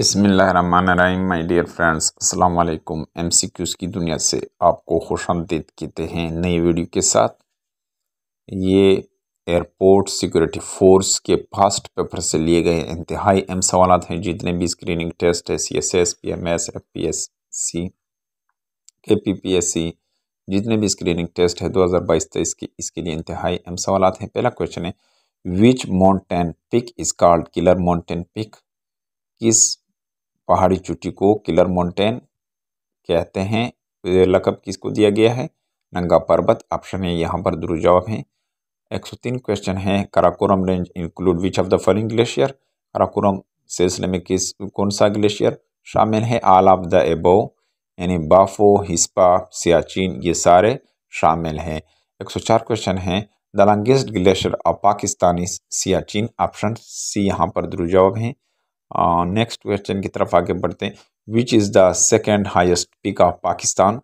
बसमिल my dear friends अस्सलाम वालेकुम MCQs की दुनिया से आपको खुश आमदीद कहते हैं नई वीडियो के साथ ये एयरपोर्ट सिक्योरिटी फोर्स के फास्ट पेपर से लिए गए इंतहाई अहम सवाल हैं जितने भी स्क्रीनिंग टेस्ट है C S S P M S F P S C K P P S सी जितने भी स्क्रीनिंग टेस्ट है दो हज़ार बाईस तेईस के इसके लिए इंतहाई अहम सवाल हैं पहला क्वेश्चन है which mountain peak is called killer mountain peak किस पहाड़ी चुट्टी को किलर माउंटेन कहते हैं लकब किसको दिया गया है नंगा पर्वत ऑप्शन है यहाँ पर दुरु जवाब है एक सौ तीन क्वेश्चन है Karakoram range include which of the following glacier Karakoram सिलसिले में किस कौन सा ग्लेशियर शामिल है आल ऑफ द एबो यानी बाफो हिस्पा सियाचिन ये सारे शामिल हैं एक सौ चार क्वेश्चन है the longest glacier of Pakistani Siachen option C यहाँ पर दुरु जवाब है नेक्स्ट क्वेश्चन की तरफ आगे बढ़ते हैं which is the second highest peak of Pakistan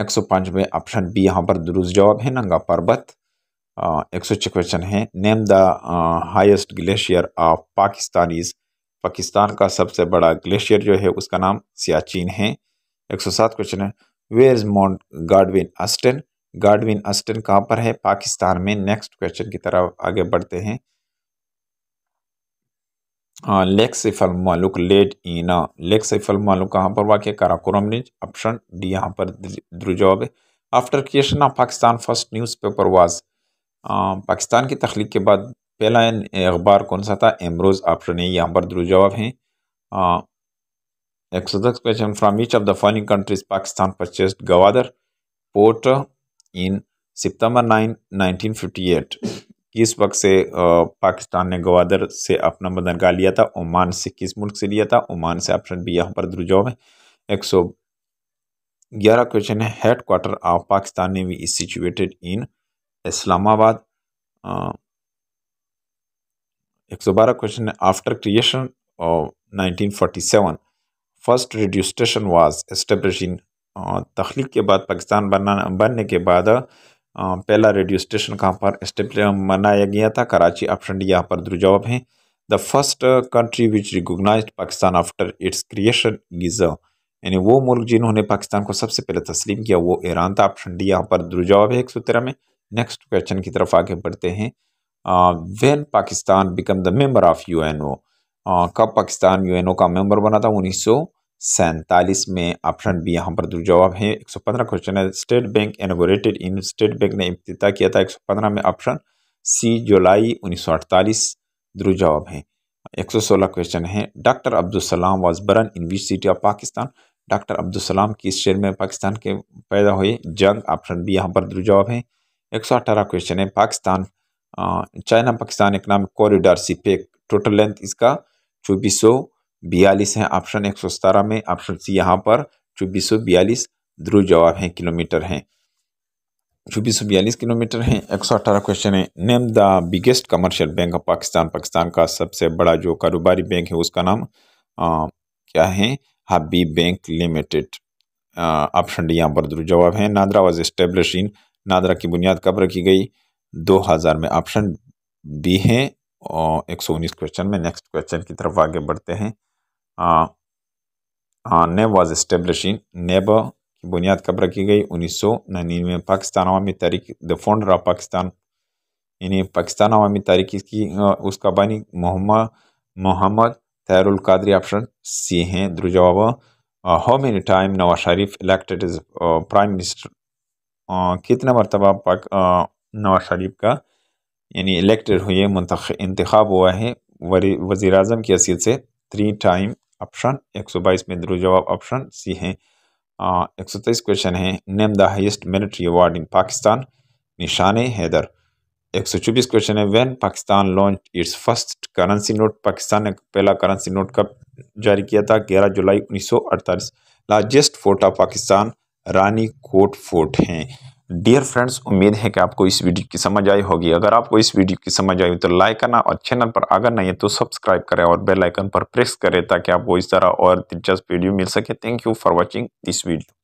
एक सौ पाँच में ऑप्शन बी यहाँ पर दुरुस्त जवाब है नंगा पर्वत एक सौ छः क्वेश्चन है name the highest glacier of Pakistan is Pakistan का सबसे बड़ा ग्लेशियर जो है उसका नाम सियाचिन है एक सौ सात क्वेश्चन है where is Mount Godwin Austen Godwin Austen कहाँ पर है पाकिस्तान में नेक्स्ट क्वेश्चन की तरफ आगे बढ़ते हैं लेक्सिफल मालुक लेड ईना लेक्सिफल मालुक कहाँ पर वाक्य काराकोरम न्यूज ऑप्शन डी यहाँ पर जवाब है after creation of Pakistan first newspaper was Pakistan की तख्लीक के बाद पहला अखबार कौन सा था एमरोज ऑप्शन ए यहाँ पर द्रु जवाब है एक सौ दस question from each of the falling countries Pakistan purchase Gwadar port in September nine nineteen fifty eight किस वक्त से पाकिस्तान ने गवादर से अपना बदन का लिया था ओमान से किस मुल्क से लिया था ओमान से ऑप्शन बी यहाँ पर दुर्जवाब है एक सौ ग्यारह क्वेश्चन है हेड क्वार्टर ऑफ पाकिस्तान ने इज सिचुएटेड इन इस्लामाबाद एक सौ बारह क्वेश्चन है after creation nineteen forty seven first radio station was establish in तख्लीक के बाद पाकिस्तान बनना बनने के बाद पहला रेडियो स्टेशन कहाँ पर मनाया गया था कराची ऑप्शन डी यहाँ पर दुर्जवाब है the first country which recognise Pakistan after its creation is यानी वो मुल्क जिन्होंने पाकिस्तान को सबसे पहले तस्लीम किया वो ईरान था ऑप्शन डी यहाँ पर दुर्जवाब है एक सौ तेरह में नेक्स्ट क्वेश्चन की तरफ आगे बढ़ते हैं when Pakistan become the member of U N O कब पाकिस्तान यू एन ओ का मेम्बर बना था उन्नीस सौ सैंतालीस में ऑप्शन बी यहाँ पर जवाब है एक सौ पंद्रह क्वेश्चन है state bank inaugurated in state bank ने इब्तः किया था एक सौ पंद्रह में ऑप्शन सी जुलाई उन्नीस सौ अड़तालीस जवाब है एक सौ सोलह क्वेश्चन है doctor Abdulsalam was born in which city of Pakistan doctor Abdulsalam किस शहर में पाकिस्तान के पैदा हुए जंग ऑप्शन बी यहाँ पर जवाब है एक सौ अठारह क्वेश्चन है Pakistan China Pakistan economic corridor CPEC total length इसका चौबीस सौ बयालीस है ऑप्शन एक सौ सतारह में ऑप्शन सी यहाँ पर चौबीस सौ बयालीस ध्रुव जवाब है किलोमीटर हैं चौबीस सौ बयालीस किलोमीटर हैं एक सौ अठारह क्वेश्चन है name the biggest commercial bank of Pakistan Pakistan का सबसे बड़ा जो कारोबारी बैंक है उसका नाम आ, क्या है Habib bank limited option D यहाँ पर ध्रुव जवाब है NADRA was established in NADRA की बुनियाद कब रखी गई दो हज़ार में ऑप्शन बी है एक सौ उन्नीस क्वेश्चन में नेक्स्ट क्वेश्चन की तरफ आगे बढ़ते हैं नेब वाज इस्टेब्लिशिंग नेब की बुनियाद कब रखी गई उन्नीस सौ में पाकिस्तान अवामी तारीख द फाउंडर ऑफ पाकिस्तान यानी पाकिस्तान अवामी तारीख की उसका बानी मोहम्मद मोहम्मद तैरुल कादरी ऑप्शन सी हैं द्रुजवाब how many time Nawaz Sharif elected is prime minister कितना मरतबा पाक नवाज शरीफ का यानी इलेक्टेड हुए इंतखब हुआ है वजी अजम की हैसियत से थ्री टाइम ऑप्शन 122 में ध्रुव जवाब ऑप्शन सी है एक सौ तेईस क्वेश्चन है name the highest military award in Pakistan Nishan Haider एक सौ चौबीस क्वेश्चन है when Pakistan launch its first currency note Pakistan ने पहला करेंसी नोट कब जारी किया था ग्यारह जुलाई उन्नीस सौ अड़तालीस largest fort of Pakistan Rani Kot fort हैं डियर फ्रेंड्स उम्मीद है कि आपको इस वीडियो की समझ आई होगी अगर आपको इस वीडियो की समझ आई तो लाइक करना और चैनल पर अगर नहीं है तो सब्सक्राइब करें और बेल आइकन पर प्रेस करें ताकि आपको इस तरह और दिलचस्प वीडियो मिल सके thank you for watching this video